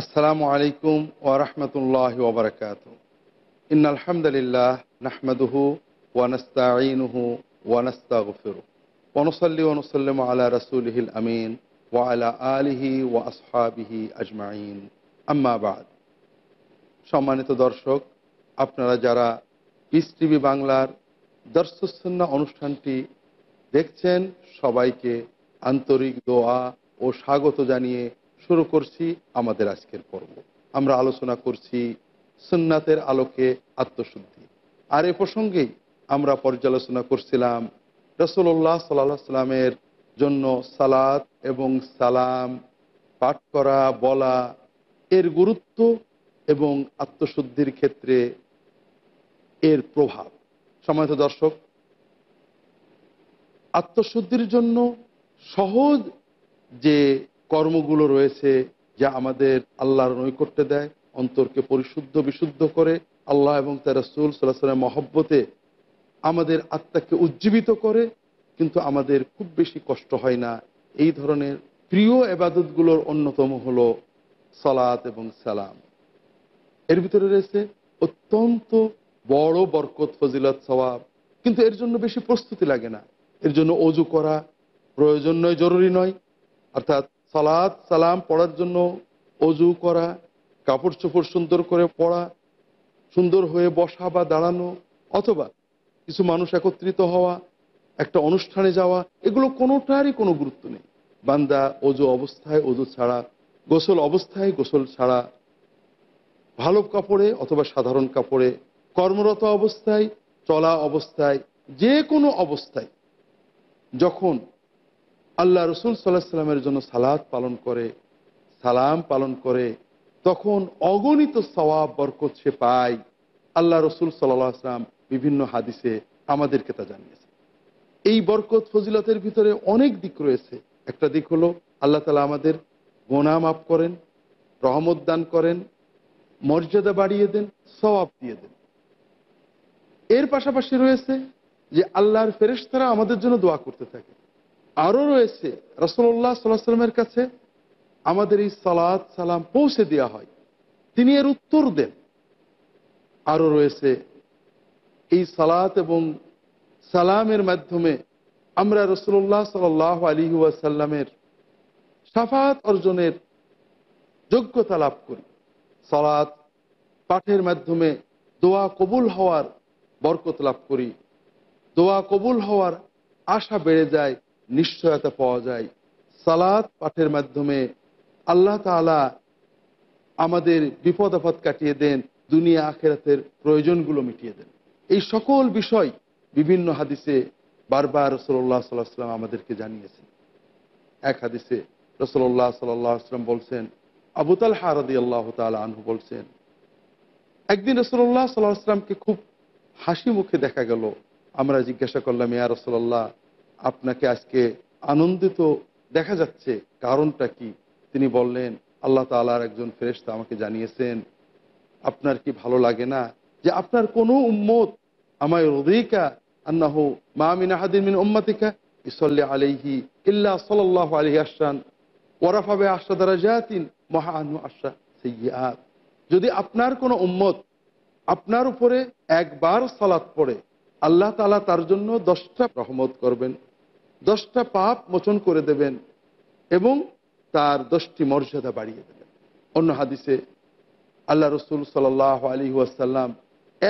আসসালামু আলাইকুম ওরহমতুল্লাহ ওবরকাত ইন আলহামদুলিল্লাহ নাহমদুহু ওয়ানস্তাইনুহু ওয়ানস্তাগফিরু ওনসল্লি ওনসল্লিম আলা রসুলহিল আমিন আলা আলিহি ওয়া আসহাবিহি আজমাইন আম্মাবাদ সম্মানিত দর্শক আপনারা যারা পিস টিভি বাংলার দর্শসন্না অনুষ্ঠানটি দেখছেন সবাইকে আন্তরিক দোয়া ও স্বাগত জানিয়ে শুরু করছি আমাদের আজকের পর্ব আমরা আলোচনা করছি সুন্নাতের আলোকে আত্মশুদ্ধি আর এ প্রসঙ্গেই আমরা পর্যালোচনা করছিলাম রসুল্লাহ সাল্লা সাল্লামের জন্য সালাদ এবং সালাম পাঠ করা বলা এর গুরুত্ব এবং আত্মশুদ্ধির ক্ষেত্রে এর প্রভাব সময়ত দর্শক আত্মশুদ্ধির জন্য সহজ যে কর্মগুলো রয়েছে যা আমাদের আল্লাহর নৈকট্য দেয় অন্তরকে পরিশুদ্ধ বিশুদ্ধ করে আল্লাহ এবং তার রসুল সাল্লাহ সাল্লাম মহব্বতে আমাদের আত্মাকে উজ্জীবিত করে কিন্তু আমাদের খুব বেশি কষ্ট হয় না এই ধরনের প্রিয় এবাদতগুলোর অন্যতম হল সালাত এবং সালাম এর ভিতরে রয়েছে অত্যন্ত বড় বরকত ফজিলত সবাব কিন্তু এর জন্য বেশি প্রস্তুতি লাগে না এর জন্য অজু করা প্রয়োজন নয় জরুরি নয় অর্থাৎ সালাদ সালাম পড়ার জন্য অজু করা কাপড় চোপড় সুন্দর করে পড়া সুন্দর হয়ে বসা বা দাঁড়ানো অথবা কিছু মানুষ একত্রিত হওয়া একটা অনুষ্ঠানে যাওয়া এগুলো কোনোটারই কোনো গুরুত্ব নেই বান্দা অজু অবস্থায় অজু ছাড়া গোসল অবস্থায় গোসল ছাড়া ভালো কাপড়ে অথবা সাধারণ কাপড়ে কর্মরত অবস্থায় চলা অবস্থায় যে কোনো অবস্থায় যখন আল্লাহ রসুল সাল্লাহ সাল্লামের জন্য সালাদ পালন করে সালাম পালন করে তখন অগণিত সওয়াব বরকত সে পায় আল্লাহ রসুল সাল্লাহ আসলাম বিভিন্ন হাদিসে আমাদেরকে তা জানিয়েছে এই বরকত ফজিলতের ভিতরে অনেক দিক রয়েছে একটা দিক হলো আল্লাহ তালা আমাদের গোনা মাফ করেন রহমত দান করেন মর্যাদা বাড়িয়ে দেন সওয়াব দিয়ে দেন এর পাশাপাশি রয়েছে যে আল্লাহর ফেরেশতারা আমাদের জন্য দোয়া করতে থাকে আরও রয়েছে রসল্লাহ সাল্লামের কাছে আমাদের এই সালাদ সালাম পৌঁছে দেওয়া হয় তিনি এর উত্তর দেন আরও রয়েছে এই সালাত এবং সালামের মাধ্যমে আমরা রসুল্লাহ সাল আলী ওয়াসাল্লামের সাফাত অর্জনের যোগ্যতা লাভ করি সালাত পাঠের মাধ্যমে দোয়া কবুল হওয়ার বরকত লাভ করি দোয়া কবুল হওয়ার আশা বেড়ে যায় নিশ্চয়তা পাওয়া যায় সালাদ পাঠের মাধ্যমে আল্লাহ তালা আমাদের বিপদ আপদ কাটিয়ে দেন দুনিয়া আখেরাতের প্রয়োজনগুলো মিটিয়ে দেন এই সকল বিষয় বিভিন্ন হাদিসে বারবার রসল্লাহ সাল্লাহ আমাদেরকে জানিয়েছেন এক হাদিসে রসল্লাহ সাল্লাহ আসলাম বলছেন আবুতাল হারদি আল্লাহ তাল আনহু বলছেন একদিন রসল্লাহ সাল্লাহ আসলামকে খুব হাসি মুখে দেখা গেল আমরা জিজ্ঞাসা করলাম ইয়া রসল্লাহ আপনাকে আজকে আনন্দিত দেখা যাচ্ছে কারণটা কি তিনি বললেন আল্লাহ তালার একজন ফেরেস্তা আমাকে জানিয়েছেন আপনার কি ভালো লাগে না যে আপনার কোনো উম্মত আমায় রদিকা আন্নাহ মা মিন আহাদিন মিন উম্মাতিকা ইসল্লি আলিহি ইল্লা সাল আলহি আসান ওরাফাবে আশা দ্বারা জাহাতিন মহা আনু আশা সেইয়াত যদি আপনার কোনো উম্মত আপনার উপরে একবার সালাত পড়ে আল্লাহ তালা তার জন্য দশটা রহমত করবেন দশটা পাপ মোচন করে দেবেন এবং তার দশটি মর্যাদা বাড়িয়ে দেবেন অন্য হাদিসে আল্লাহ রসুল সাল্লাহ আলী ওয়াসাল্লাম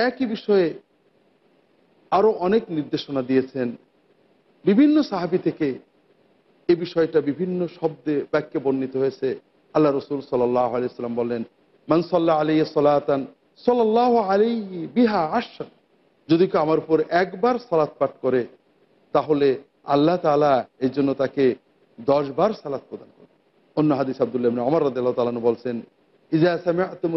একই বিষয়ে আরও অনেক নির্দেশনা দিয়েছেন বিভিন্ন সাহাবি থেকে এ বিষয়টা বিভিন্ন শব্দে বাক্যে বর্ণিত হয়েছে আল্লাহ রসুল সাল্লাহ আলিয়াল্লাম সাল্লাম বললেন মানসল্লাহ আলী সাল্লাহ আলি বিহা আশান যদি কেউ আমার উপর একবার সালাত পাঠ করে তাহলে আল্লাহ তালা এই জন্য তাকে দশবার সালাত প্রদান করে অন্য হাদিস আবদুল্লাহ আমার রদাল্লাহ তালানু বলছেন ইজা সামিয়াতুল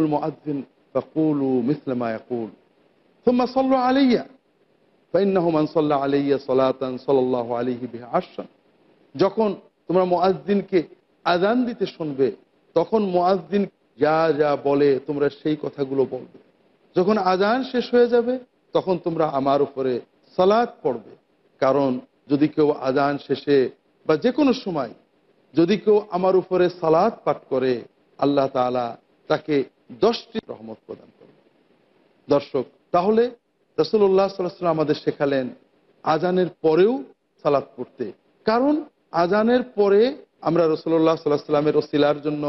যখন তোমরা মোয়াজদিনকে আজান দিতে শুনবে তখন মোয়াজদিন যা যা বলে তোমরা সেই কথাগুলো বলবে যখন আজান শেষ হয়ে যাবে তখন তোমরা আমার উপরে সালাদ পড়বে কারণ যদি কেউ আজান শেষে বা যে কোনো সময় যদি কেউ আমার উপরে সালাদ পাঠ করে আল্লাহ তালা তাকে দশটি রহমত প্রদান করবে দর্শক তাহলে রসুল্লাহ সাল্লাহ আমাদের শেখালেন আজানের পরেও সালাদ পড়তে কারণ আজানের পরে আমরা রসুল্লাহ সাল্লাহ সাল্লামের ওসিলার জন্য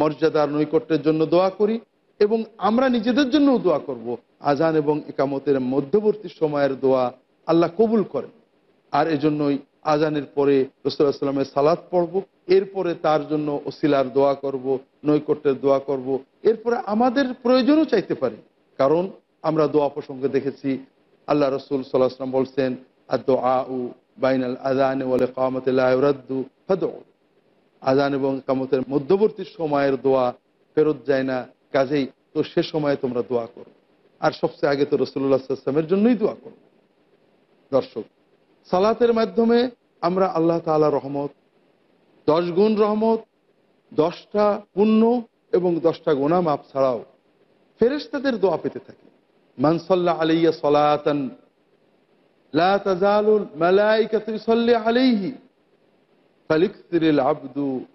মর্যাদার নৈকট্যের জন্য দোয়া করি এবং আমরা নিজেদের জন্যও দোয়া করব আজান এবং একামতের মধ্যবর্তী সময়ের দোয়া আল্লাহ কবুল করেন আর এজন্যই আজানের পরে রসুলামের সাল্লামের সালাদ পড়ব এরপরে তার জন্য ওসিলার দোয়া করব নৈকট্যের দোয়া করব এরপরে আমাদের প্রয়োজনও চাইতে পারি কারণ আমরা দোয়া প্রসঙ্গে দেখেছি আল্লাহ রসুল সাল্লাহাম বলছেন আদো আউ বাইনাল আজান ওয়ালে আজান এবং কামতের মধ্যবর্তী সময়ের দোয়া ফেরত যায় না কাজেই তো সে সময়ে তোমরা দোয়া করো আর সবচেয়ে আগে তো রসুল্লাহামের জন্যই দোয়া করব দর্শক সালাতের মাধ্যমে আমরা আল্লাহ তালা রহমত দশ গুণ রহমত দশটা পুণ্য এবং দশটা গোনা মাপ ছাড়াও ফেরেস্তাদের দোয়া পেতে থাকি মানসল্লা আলিয়া সলাতান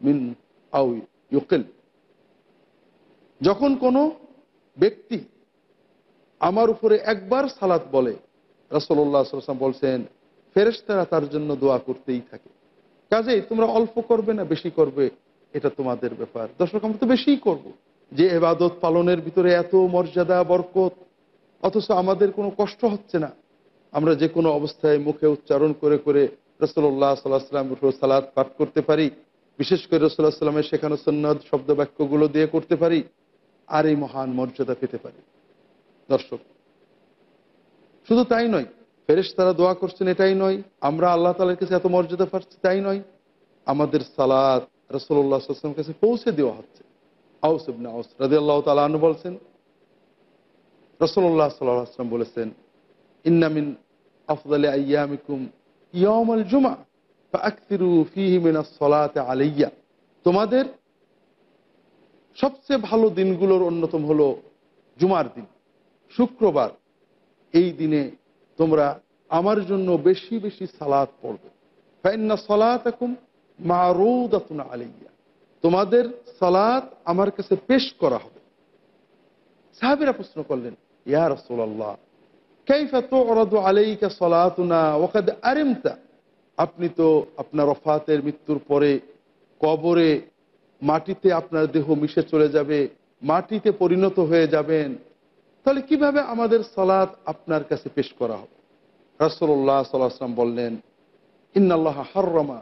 মিন আউ যখন কোনো ব্যক্তি আমার উপরে একবার সালাত বলে রাসল্লাহ সাল্লাম বলছেন ফেরেস্তারা তার জন্য দোয়া করতেই থাকে কাজে তোমরা অল্প করবে না বেশি করবে এটা তোমাদের ব্যাপার দর্শক আমরা তো বেশিই করব। যে এবাদত পালনের ভিতরে এত মর্যাদা বরকত অথচ আমাদের কোনো কষ্ট হচ্ছে না আমরা যে কোনো অবস্থায় মুখে উচ্চারণ করে করে রসল্লাহ সাল্লাহ সাল্লাম সালাদ পাঠ করতে পারি বিশেষ করে রসল্লাহ সাল্লামের শেখানো সন্ন্যদ শব্দ বাক্যগুলো দিয়ে করতে পারি আর এই মহান মর্যাদা পেতে পারি দর্শক শুধু তাই নয় ফেরেশ তারা দোয়া করছেন এটাই নয় আমরা আল্লাহ তালের কাছে এত মর্যাদা পাচ্ছি তাই নয় আমাদের সালাদ রসল্লা কাছে পৌঁছে দেওয়া হচ্ছে আউস আউস রাজি আল্লাহ তালু বলছেন রসল্লাহ সাল্লাহ আসলাম বলেছেন ইন্নামিন আফদালে আয়ামিকুম জুমা সলাতে আলিয়া তোমাদের সবচেয়ে ভালো দিনগুলোর অন্যতম হলো জুমার দিন শুক্রবার এই দিনে তোমরা আমার জন্য বেশি বেশি সালাদ পড়বে ফাইন্না সালাত এখন মারুদাতুনা আলিয়া তোমাদের সালাত আমার কাছে পেশ করা হবে সাহাবিরা প্রশ্ন করলেন ইয়ার সোল্লাহ তো অরাদু আলাইকা সলাতুনা আরেমতা আপনি তো আপনার অফাতের মৃত্যুর পরে কবরে মাটিতে আপনার দেহ মিশে চলে যাবে মাটিতে পরিণত হয়ে যাবেন তাহলে কিভাবে আমাদের সালাদ আপনার কাছে পেশ করা হবে রাসল্লাহ সাল্লাম বললেন ইন্নআল্লাহ হরমা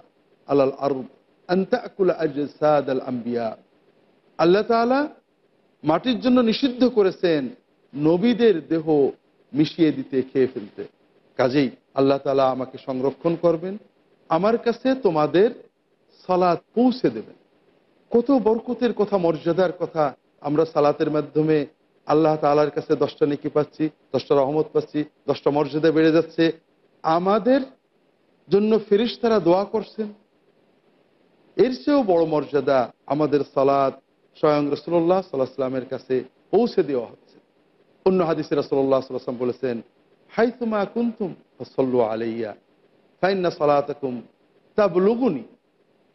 আল্লাহ আরব আন্তাকুল আল আম্বিয়া আল্লাহ তালা মাটির জন্য নিষিদ্ধ করেছেন নবীদের দেহ মিশিয়ে দিতে খেয়ে ফেলতে কাজেই আল্লাহ তালা আমাকে সংরক্ষণ করবেন আমার কাছে তোমাদের সালাদ পৌঁছে দেবেন কত বরকতের কথা মর্যাদার কথা আমরা সালাতের মাধ্যমে আল্লাহ তালার কাছে দশটা নেকি পাচ্ছি দশটা রহমত পাচ্ছি দশটা মর্যাদা বেড়ে যাচ্ছে আমাদের জন্য ফেরিস তারা দোয়া করছেন এর চেয়েও বড় মর্যাদা আমাদের সালাদ স্বয়ং রসুল্লাহ সাল্লাহ সাল্লামের কাছে পৌঁছে দেওয়া হচ্ছে অন্য হাদিসে রসল্লাহ সাল্লাম বলেছেন হাইতুমা কুন্তুম সল্লু আলাইয়া ফাইন্না সালাতাকুম তা বলুগুনি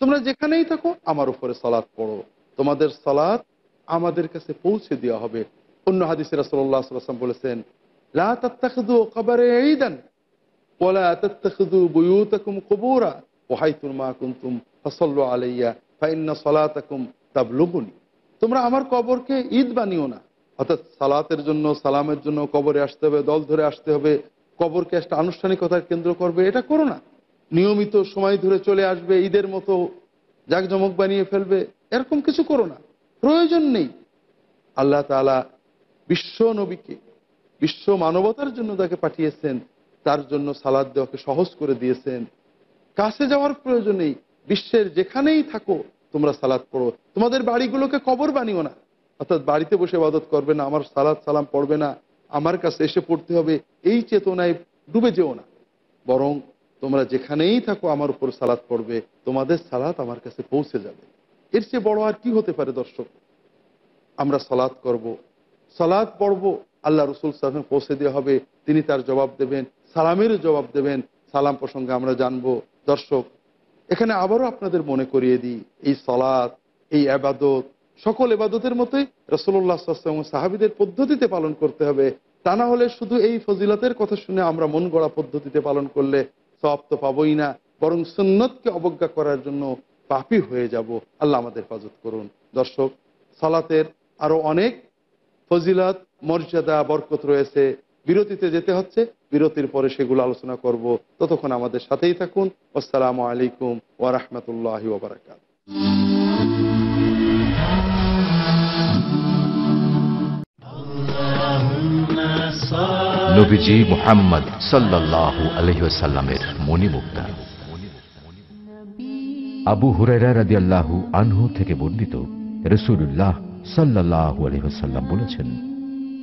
তোমরা যেখানেই থাকো আমার উপরে সালাদ পড়ো তোমাদের সালাদ আমাদের কাছে পৌঁছে দেওয়া হবে অন্য হাদিসের সাল্লাম বলেছেন কবরে তোমরা আমার কবরকে ঈদ বানিও না অর্থাৎ সালাতের জন্য সালামের জন্য কবরে আসতে হবে দল ধরে আসতে হবে কবরকে একটা আনুষ্ঠানিকতার কেন্দ্র করবে এটা করো না নিয়মিত সময় ধরে চলে আসবে ঈদের মতো জাকজমক বানিয়ে ফেলবে এরকম কিছু করো না প্রয়োজন নেই আল্লাহ তালা বিশ্ব নবীকে বিশ্ব মানবতার জন্য তাকে পাঠিয়েছেন তার জন্য সালাদ দেওয়াকে সহজ করে দিয়েছেন কাছে যাওয়ার প্রয়োজন নেই বিশ্বের যেখানেই থাকো তোমরা সালাদ পড়ো তোমাদের বাড়িগুলোকে কবর বানিও না অর্থাৎ বাড়িতে বসে ইবাদত করবে না আমার সালাদ সালাম পড়বে না আমার কাছে এসে পড়তে হবে এই চেতনায় ডুবে যেও না বরং তোমরা যেখানেই থাকো আমার উপর সালাদ পড়বে তোমাদের সালাত আমার কাছে পৌঁছে যাবে এর চেয়ে বড় আর কি হতে পারে দর্শক আমরা সালাদ করব সালাদ পড়ব আল্লাহ রসুল সালামে পৌঁছে দেওয়া হবে তিনি তার জবাব দেবেন সালামেরও জবাব দেবেন সালাম প্রসঙ্গে আমরা জানব দর্শক এখানে আবারও আপনাদের মনে করিয়ে দিই এই সলাদ এই আবাদত সকল এবাদতের মতোই রসল্লাহ সাল্লাম সাহাবিদের পদ্ধতিতে পালন করতে হবে তা না হলে শুধু এই ফজিলতের কথা শুনে আমরা মন গড়া পদ্ধতিতে পালন করলে সব তো পাবই না বরং সুন্নতকে অবজ্ঞা করার জন্য পাপি হয়ে যাব আল্লাহ আমাদের হেফাজত করুন দর্শক সালাতের আরও অনেক ফজিলাত মর্যাদা বরকত রয়েছে বিরতিতে যেতে হচ্ছে বিরতির পরে সেগুলো আলোচনা করব ততক্ষণ আমাদের সাথেই থাকুন আসসালামু আলাইকুম ওয়ারহমতুল্লাহ ওবরাকাত আবু হুরাই রাদি আল্লাহু আনহু থেকে বর্ণিত রসুল্লাহ সাল্লাহ আলহিহাসাল্লাম বলেছেন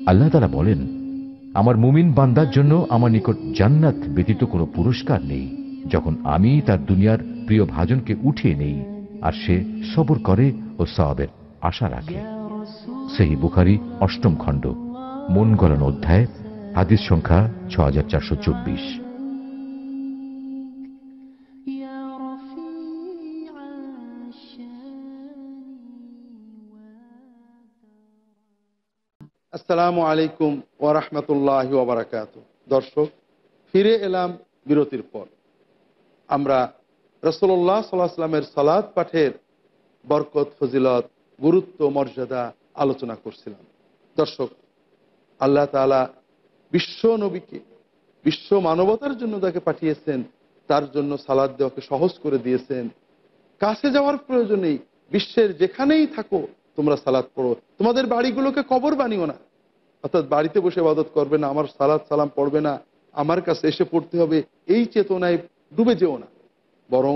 আল্লাহ তারা বলেন আমার মুমিন বান্দার জন্য আমার নিকট জান্নাত ব্যতীত কোনো পুরস্কার নেই যখন আমি তার দুনিয়ার প্রিয় ভাজনকে উঠিয়ে নেই আর সে সবর করে ও সাবের আশা রাখে সেই বুখারি অষ্টম খণ্ড মন গলন অধ্যায় হাদিস সংখ্যা ছ হাজার চারশো চব্বিশ আসসালামু আলাইকুম ওরহমতুল্লাহ ওবরাকাত দর্শক ফিরে এলাম বিরতির পর আমরা রসল্লাহ সাল্লাহ সাল্লামের সালাদ পাঠের বরকত ফজিলত গুরুত্ব মর্যাদা আলোচনা করছিলাম দর্শক আল্লাহ তালা বিশ্ব নবীকে বিশ্ব মানবতার জন্য তাকে পাঠিয়েছেন তার জন্য সালাদ দেওয়াকে সহজ করে দিয়েছেন কাছে যাওয়ার প্রয়োজনেই বিশ্বের যেখানেই থাকো তোমরা সালাদ পড়ো তোমাদের বাড়িগুলোকে কবর বানিও না অর্থাৎ বাড়িতে বসে ইবাদত করবে না আমার সালাদ সালাম পড়বে না আমার কাছে এসে পড়তে হবে এই চেতনায় ডুবে যেও না বরং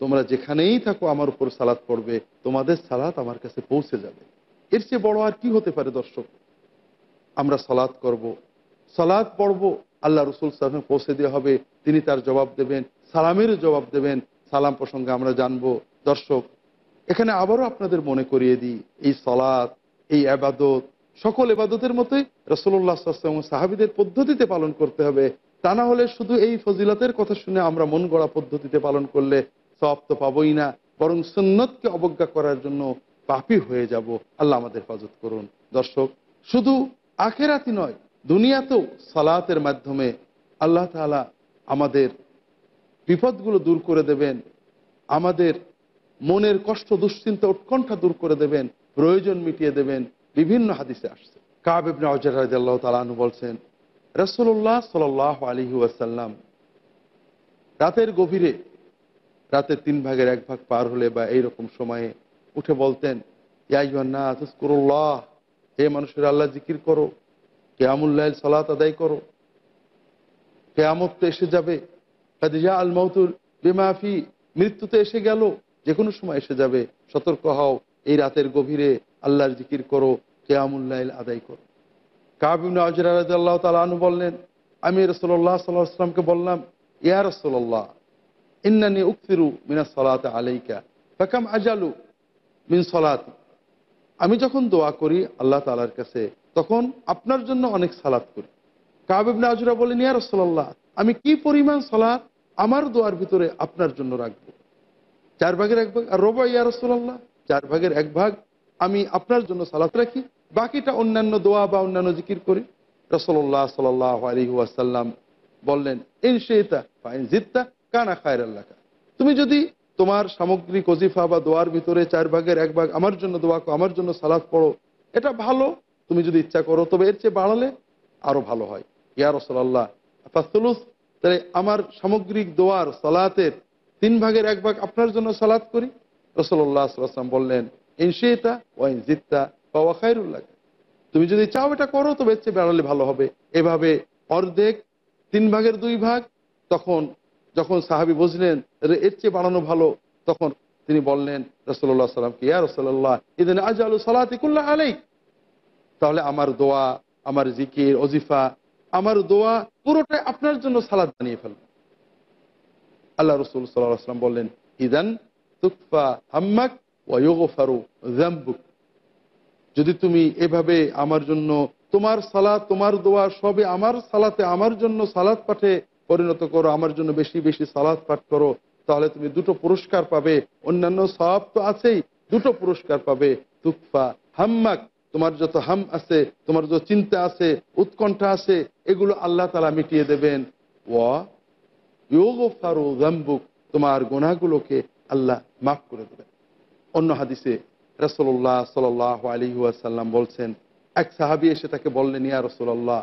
তোমরা যেখানেই থাকো আমার উপর সালাদ পড়বে তোমাদের সালাত আমার কাছে পৌঁছে যাবে এর চেয়ে বড় আর কি হতে পারে দর্শক আমরা সালাদ করব। সালাদ পড়ব আল্লাহ রসুল সালামে পৌঁছে দেওয়া হবে তিনি তার জবাব দেবেন সালামের জবাব দেবেন সালাম প্রসঙ্গে আমরা জানব দর্শক এখানে আবারও আপনাদের মনে করিয়ে দিই এই সলাদ এই আবাদত সকল এবাদতের মতোই রসল্লাহ এবং সাহাবিদের পদ্ধতিতে পালন করতে হবে তা না হলে শুধু এই ফজিলতের কথা শুনে আমরা মন গড়া পদ্ধতিতে পালন করলে সব তো পাবই না বরং সুন্নতকে অবজ্ঞা করার জন্য পাপি হয়ে যাব আল্লাহ আমাদের হেফাজত করুন দর্শক শুধু আখেরাতি নয় দুনিয়াতেও সালাতের মাধ্যমে আল্লাহ তালা আমাদের বিপদগুলো দূর করে দেবেন আমাদের মনের কষ্ট দুশ্চিন্তা উৎকণ্ঠা দূর করে দেবেন প্রয়োজন মিটিয়ে দেবেন বিভিন্ন হাদিসে আসছে কাব ইবনে অজর বলছেন রসুল্লাহ সাল আলী আসাল্লাম রাতের গভীরে রাতের তিন ভাগের এক ভাগ পার হলে বা এই রকম সময়ে উঠে বলতেন ইয়াইয়ান্না হে মানুষের আল্লাহ জিকির করো কেয়ামুল্লাহ সলাত আদায় করো কেয়ামত তো এসে যাবে খাদিজা আল মৌতুল বেমাফি মৃত্যুতে এসে গেল যে কোনো সময় এসে যাবে সতর্ক হও এই রাতের গভীরে আল্লাহর জিকির করো কেয়ামুল্লাইল আদায় করো কাবিন আজরাল্লাহ তালু বললেন আমি রসোল্লাহ সাল্লাহ আসলামকে বললাম ইয়া রসোল্লাহ ইন্নানি উক্তিরু মিনা সলাতে আলাইকা ফাকাম আজালু মিন সলাতি আমি যখন দোয়া করি আল্লাহ তালার কাছে তখন আপনার জন্য অনেক সালাত করি কাবিবনা আজরা বলেন ইয়া রসোল্লাহ আমি কি পরিমাণ সলাত আমার দোয়ার ভিতরে আপনার জন্য রাখবো চার ভাগের এক ভাগ আর রোবা ইয়া রসুল্লাহ চার ভাগের এক ভাগ আমি আপনার জন্য সালাত রাখি বাকিটা অন্যান্য দোয়া বা অন্যান্য জিকির করি রসল্লাহ সাল্লাহ বললেন ইন কানা খায়ের আল্লাহ তুমি যদি তোমার সামগ্রিক অজিফা বা দোয়ার ভিতরে চার ভাগের এক ভাগ আমার জন্য দোয়া করো আমার জন্য সালাদ পড়ো এটা ভালো তুমি যদি ইচ্ছা করো তবে এর চেয়ে বাড়ালে আরও ভালো হয় ইয়া রসল্লাহ তাহলে আমার সামগ্রিক দোয়ার সালাতের তিন ভাগের এক ভাগ আপনার জন্য সালাত করি রসল্লাহ সাল্লাম বললেন ইনশিতা ওয়াইন জিত্তা বা ওয়াখাইরুল্লাহ তুমি যদি চাও এটা করো তবে বেচে চেয়ে বেড়ালে ভালো হবে এভাবে অর্ধেক তিন ভাগের দুই ভাগ তখন যখন সাহাবি বুঝলেন এর চেয়ে বাড়ানো ভালো তখন তিনি বললেন রসল্লাহ সাল্লামকে ইয়া রসল্লাহ ইদিন আজ আলু সালাতিকুল্লাহ আলাইক তাহলে আমার দোয়া আমার জিকির অজিফা আমার দোয়া পুরোটাই আপনার জন্য সালাদ বানিয়ে ফেলবে আল্লাহ রসুল সাল্লাহ সাল্লাম বললেন ইদান তুফা হাম্মাক ওয়ারু জাম্বুক যদি তুমি এভাবে আমার জন্য তোমার সালাদ তোমার দোয়া সবে আমার সালাতে আমার জন্য সালাদ পাঠে পরিণত করো আমার জন্য বেশি বেশি সালাদ পাঠ করো তাহলে তুমি দুটো পুরস্কার পাবে অন্যান্য সব তো আছেই দুটো পুরস্কার পাবে তুকফা হাম্মাক তোমার যত হাম আছে তোমার যত চিন্তা আছে উৎকণ্ঠা আছে এগুলো আল্লাহ তালা মিটিয়ে দেবেন ওয়া ইউগফারু জাম্বুক তোমার গোনাগুলোকে আল্লাহ মাফ করে দেবেন অন্য হাদিসে রসল্লাহ সাল আলী আসাল্লাম বলছেন এক সাহাবি এসে তাকে বললেন ইয়া রসোল্লাহ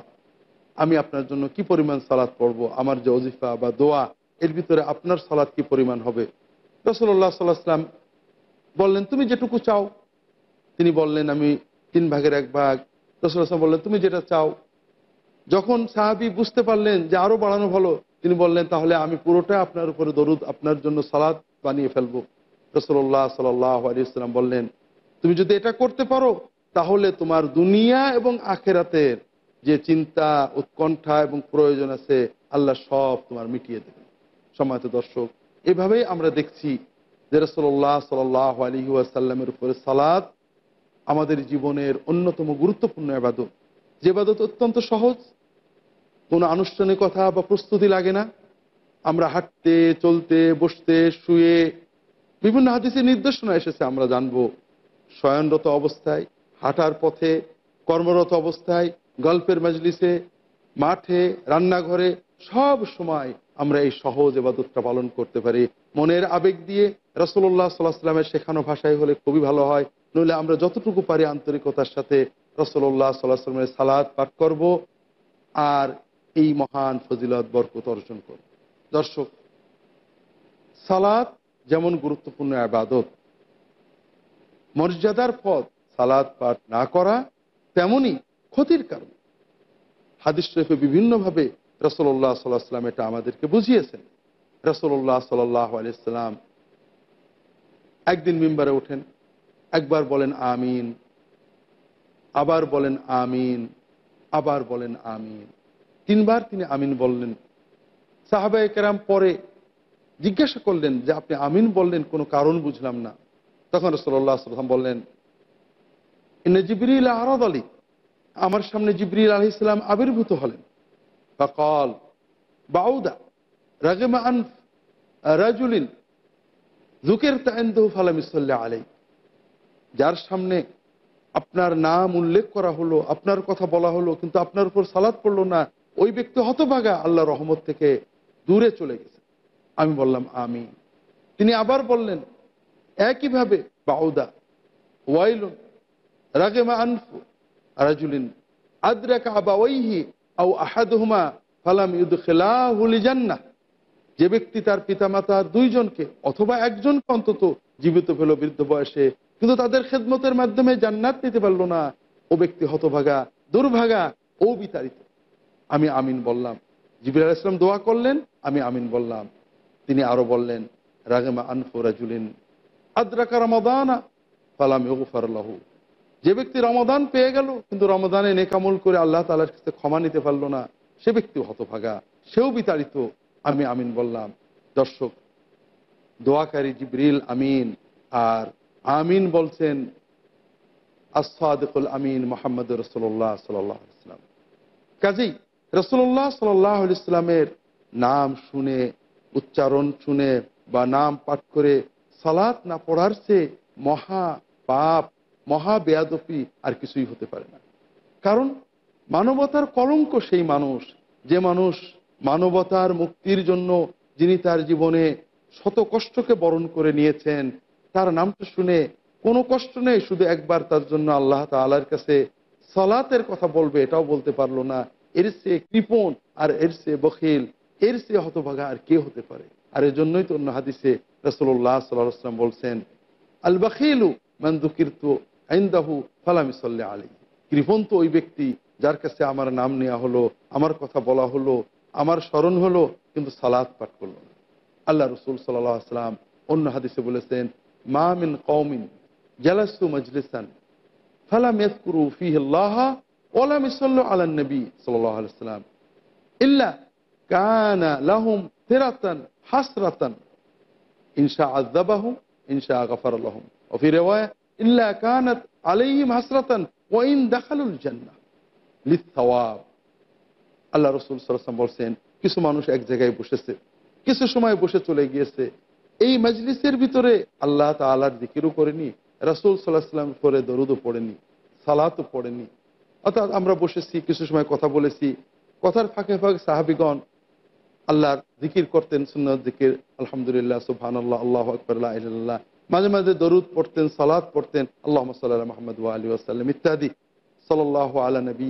আমি আপনার জন্য কি পরিমাণ সালাদ পড়ব আমার যে অজিফা বা দোয়া এর ভিতরে আপনার সালাদ কি পরিমাণ হবে রসল্লাহ সাল্লাহাম বললেন তুমি যেটুকু চাও তিনি বললেন আমি তিন ভাগের এক ভাগ রসুল্লাহ বললেন তুমি যেটা চাও যখন সাহাবি বুঝতে পারলেন যে আরও বাড়ানো ভালো তিনি বললেন তাহলে আমি পুরোটা আপনার উপরে দরুদ আপনার জন্য সালাদ বানিয়ে ফেলবো রসল্লাহ সাল্লাহ আলী ইসলাম বললেন তুমি যদি এটা করতে পারো তাহলে তোমার দুনিয়া এবং আখেরাতের যে চিন্তা উৎকণ্ঠা এবং প্রয়োজন আছে আল্লাহ সব তোমার মিটিয়ে দেবে সময়ত দর্শক এভাবেই আমরা দেখছি যে রসল্লাহ সাল্লাহ আলী আসাল্লামের উপরে সালাদ আমাদের জীবনের অন্যতম গুরুত্বপূর্ণ এবাদত যে বাদত অত্যন্ত সহজ কোনো আনুষ্ঠানিকতা বা প্রস্তুতি লাগে না আমরা হাঁটতে চলতে বসতে শুয়ে বিভিন্ন হাদিসের নির্দেশনা এসেছে আমরা জানব শয়নরত অবস্থায় হাঁটার পথে কর্মরত অবস্থায় গল্পের মজলিসে মাঠে রান্নাঘরে সব সময় আমরা এই সহজ এবাদতটা পালন করতে পারি মনের আবেগ দিয়ে রসল্লাহ সাল্লাহ সাল্লামের শেখানো ভাষায় হলে খুবই ভালো হয় নইলে আমরা যতটুকু পারি আন্তরিকতার সাথে রসল্লাহ সাল্লাহ সাল্লামের সালাদ পাঠ করব আর এই মহান ফজিলত বরকত অর্জন করবে দর্শক সালাত যেমন গুরুত্বপূর্ণ আবাদত মর্যাদার পথ সালাদ পাঠ না করা তেমনই ক্ষতির কারণ হাদিস শরীফে বিভিন্নভাবে রসল্লাহ সাল্লাহাম এটা আমাদেরকে বুঝিয়েছেন রসল্লাহ সাল্লাহ আলিয়াল্লাম একদিন মেম্বারে ওঠেন একবার বলেন আমিন আবার বলেন আমিন আবার বলেন আমিন তিনবার তিনি আমিন বললেন সাহাবা একরাম পরে জিজ্ঞাসা করলেন যে আপনি আমিন বললেন কোনো কারণ বুঝলাম না তখন রসল্লাহ সাল্লাম বললেন জিবরিল আহরদ আলী আমার সামনে জিবরিল আলি ইসলাম আবির্ভূত হলেন বা কল বাউদা রাগেমা আনফ রাজুলিন জুকের তায়ন্দু ফালাম ইসল্লা আলাই যার সামনে আপনার নাম উল্লেখ করা হলো আপনার কথা বলা হলো কিন্তু আপনার উপর সালাদ পড়লো না ওই ব্যক্তি হতভাগা আল্লাহ রহমত থেকে দূরে চলে গেছে আমি বললাম আমি তিনি আবার বললেন একইভাবে বাউদা ওয়াইলুন রাগেমা আনফু রাজুলিন আদ্রাকা আবা ওইহি আউ আহাদহুমা ফালাম ইউদ খেলাহুলি জান্না যে ব্যক্তি তার পিতামাতার দুইজনকে অথবা একজনকে অন্তত জীবিত পেল বৃদ্ধ বয়সে কিন্তু তাদের খেদমতের মাধ্যমে জান্নাত নিতে পারল না ও ব্যক্তি হতভাগা দুর্ভাগা ও বিতাড়িত আমি আমিন বললাম জিবির আল ইসলাম দোয়া করলেন আমি আমিন বললাম তিনি আরো বললেন রাগেমা আনফোরাজুলিন আদ্রাকা রমাদানা ফালাম ইগফারলাহু যে ব্যক্তি রমাদান পেয়ে গেল কিন্তু রমাদানে নেকামল করে আল্লাহ তালার কাছে ক্ষমা নিতে পারল না সে ব্যক্তি হতভাগা সেও বিতাড়িত আমি আমিন বললাম দর্শক দোয়াকারী জিবরিল আমিন আর আমিন বলছেন আসফাদুল আমিন মোহাম্মদ রসোল্লা সাল্লাম কাজেই রসুল্লাহ সাল্লাহ ইসলামের নাম শুনে উচ্চারণ শুনে বা নাম পাঠ করে সালাত না পড়ার সে মহা পাপ মহা বেয়াদপি আর কিছুই হতে পারে না কারণ মানবতার কলঙ্ক সেই মানুষ যে মানুষ মানবতার মুক্তির জন্য যিনি তার জীবনে শত কষ্টকে বরণ করে নিয়েছেন তার নামটা শুনে কোনো কষ্ট নেই শুধু একবার তার জন্য আল্লাহ তালার কাছে সালাতের কথা বলবে এটাও বলতে পারলো না এর সে কৃপণ আর এর সে বখিল এর সে হতভাগা আর কে হতে পারে আর এর জন্যই তো অন্য হাদিসে রসল্লাহ সাল্লাম বলছেন আল বাখিলু মান্দুকিরতু আইন্দাহু ফালামি সাল্লাহ আলী কৃপণ তো ওই ব্যক্তি যার কাছে আমার নাম নেওয়া হলো আমার কথা বলা হলো আমার স্মরণ হলো কিন্তু সালাদ পাঠ করল না আল্লাহ রসুল সাল্লাহ আসলাম অন্য হাদিসে বলেছেন মা মিন কৌমিন জালাসু মজলিসান ফালাম ইয়াসকুরু ওলাম আলান নবী সাল্লাম ইল্লা কানা লাহুম ফেরাতান হাসরাতান গফার ইল্লা কানাত আলাইহিম হাসরাতান ওয়াইন দেখালুল জান্না লিথাওয়াব আল্লাহ রসুল সাল্লাম বলছেন কিছু মানুষ এক জায়গায় বসেছে কিছু সময় বসে চলে গিয়েছে এই মজলিসের ভিতরে আল্লাহ তালার জিকিরও করেনি রসুল সাল্লাহ সাল্লাম করে দরুদও পড়েনি সালাতও পড়েনি অর্থাৎ আমরা বসেছি কিছু সময় কথা বলেছি কথার ফাঁকে ফাঁকে সাহাবিগণ আল্লাহর জিকির করতেন সুন্নত জিকির আলহামদুলিল্লাহ সুফান আল্লাহ আল্লাহ আকবরাল্লাহ মাঝে মাঝে দরুদ পড়তেন সালাদ পড়তেন আল্লাহ সাল্লাহ মাহমুদ আলী ওসাল্লাম ইত্যাদি সাল্লাহ আলা নবী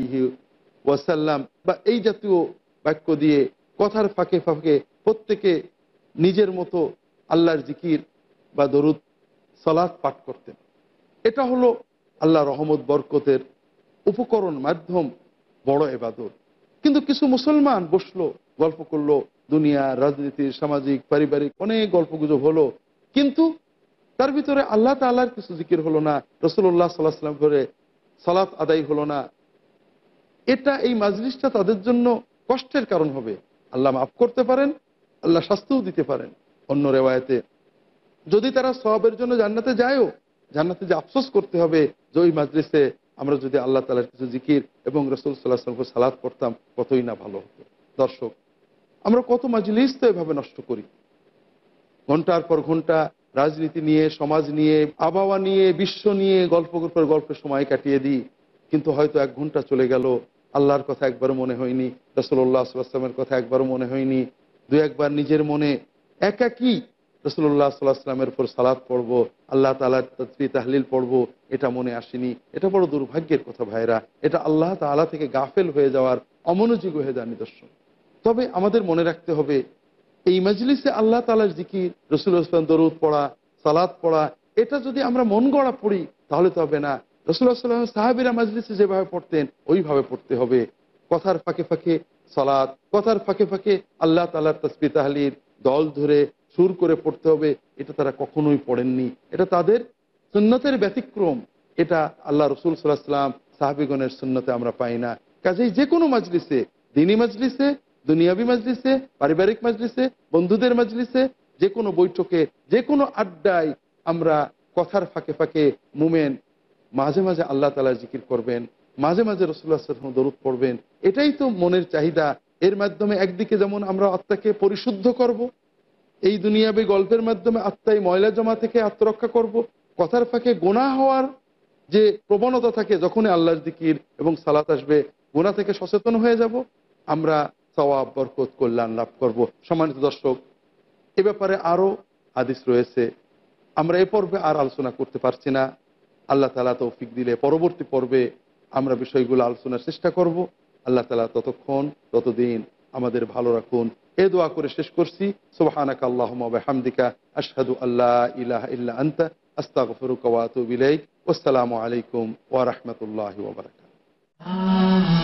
ওয়াসাল্লাম বা এই জাতীয় বাক্য দিয়ে কথার ফাঁকে ফাঁকে প্রত্যেকে নিজের মতো আল্লাহর জিকির বা দরুদ সালাদ পাঠ করতেন এটা হলো আল্লাহ রহমত বরকতের উপকরণ মাধ্যম বড় এবাদত কিন্তু কিছু মুসলমান বসলো গল্প করলো দুনিয়া রাজনীতি সামাজিক পারিবারিক অনেক গল্প গুজব হলো কিন্তু তার ভিতরে আল্লাহ তাল্লাহার কিছু জিকির হলো না রসুল্লাহ সাল্লাহ সাল্লাম ঘরে সালাত আদায় হলো না এটা এই মাজলিসটা তাদের জন্য কষ্টের কারণ হবে আল্লাহ মাফ করতে পারেন আল্লাহ শাস্তিও দিতে পারেন অন্য রেওয়ায়তে যদি তারা সবের জন্য জান্নাতে যায়ও জান্নাতে যে আফসোস করতে হবে যে ওই মাজলিসে আমরা যদি আল্লাহ তালার কিছু জিকির এবং রসুল সাল্লাহ সাল্লামকে সালাদ পড়তাম কতই না ভালো হতো দর্শক আমরা কত মাজলিস তো এভাবে নষ্ট করি ঘন্টার পর ঘন্টা রাজনীতি নিয়ে সমাজ নিয়ে আবহাওয়া নিয়ে বিশ্ব নিয়ে গল্প গল্পের গল্পের সময় কাটিয়ে দিই কিন্তু হয়তো এক ঘন্টা চলে গেল আল্লাহর কথা একবারও মনে হয়নি রসল্লাহ আসলামের কথা একবারও মনে হয়নি দু একবার নিজের মনে কি রসুল্লাহ সাল্লাহ সাল্লামের উপর সালাদ পড়বো আল্লাহ তালা তসরি তাহলিল পড়বো এটা মনে আসেনি এটা বড় দুর্ভাগ্যের কথা ভাইরা এটা আল্লাহ তালা থেকে গাফেল হয়ে যাওয়ার অমনোযোগ হয়ে যায় নিদর্শন তবে আমাদের মনে রাখতে হবে এই মজলিসে আল্লাহ তালার জিকির রসুল ইসলাম দরুদ পড়া সালাদ পড়া এটা যদি আমরা মন গড়া পড়ি তাহলে তো হবে না রসুল্লাহ সাল্লাম সাহাবিরা মজলিসে যেভাবে পড়তেন ওইভাবে পড়তে হবে কথার ফাঁকে ফাঁকে সালাদ কথার ফাঁকে ফাঁকে আল্লাহ তালার তসবি তাহলির দল ধরে সুর করে পড়তে হবে এটা তারা কখনোই পড়েননি এটা তাদের সুন্নতের ব্যতিক্রম এটা আল্লাহ রসুল সাল্লাহ সাল্লাম সাহাবিগণের সুন্নতে আমরা পাই না কাজেই যে কোনো মাজলিসে দিনী মাজলিসে দুনিয়াবি মাজলিসে পারিবারিক মাজলিসে বন্ধুদের মাজলিসে যে কোনো বৈঠকে যে কোনো আড্ডায় আমরা কথার ফাঁকে ফাঁকে মুমেন মাঝে মাঝে আল্লাহ তালা জিকির করবেন মাঝে মাঝে রসুল্লাহ সাল্লাম দরুদ পড়বেন এটাই তো মনের চাহিদা এর মাধ্যমে একদিকে যেমন আমরা আত্মাকে পরিশুদ্ধ করব এই দুনিয়াবি গল্পের মাধ্যমে আত্মাই ময়লা জমা থেকে আত্মরক্ষা করব কথার ফাঁকে গোনা হওয়ার যে প্রবণতা থাকে যখনই আল্লাহর দিকির এবং সালাত আসবে গোনা থেকে সচেতন হয়ে যাব আমরা সওয়াব বরকত কল্যাণ লাভ করব সম্মানিত দর্শক এ ব্যাপারে আরও হাদিস রয়েছে আমরা এ পর্বে আর আলোচনা করতে পারছি না আল্লাহ তালা তৌফিক দিলে পরবর্তী পর্বে আমরা বিষয়গুলো আলোচনার চেষ্টা করব আল্লাহ তালা ততক্ষণ ততদিন আমাদের ভালো রাখুন এ দোয়া করে শেষ করছি সোহানাক আল্লাহমদিকা আশহাদু আল্লাহ ইলাহ ইল্লা আন্তা আস্তাগফরুক ওয়াতুবিলাইক আসসালামু আলাইকুম ওয়া রাহমাতুল্লাহি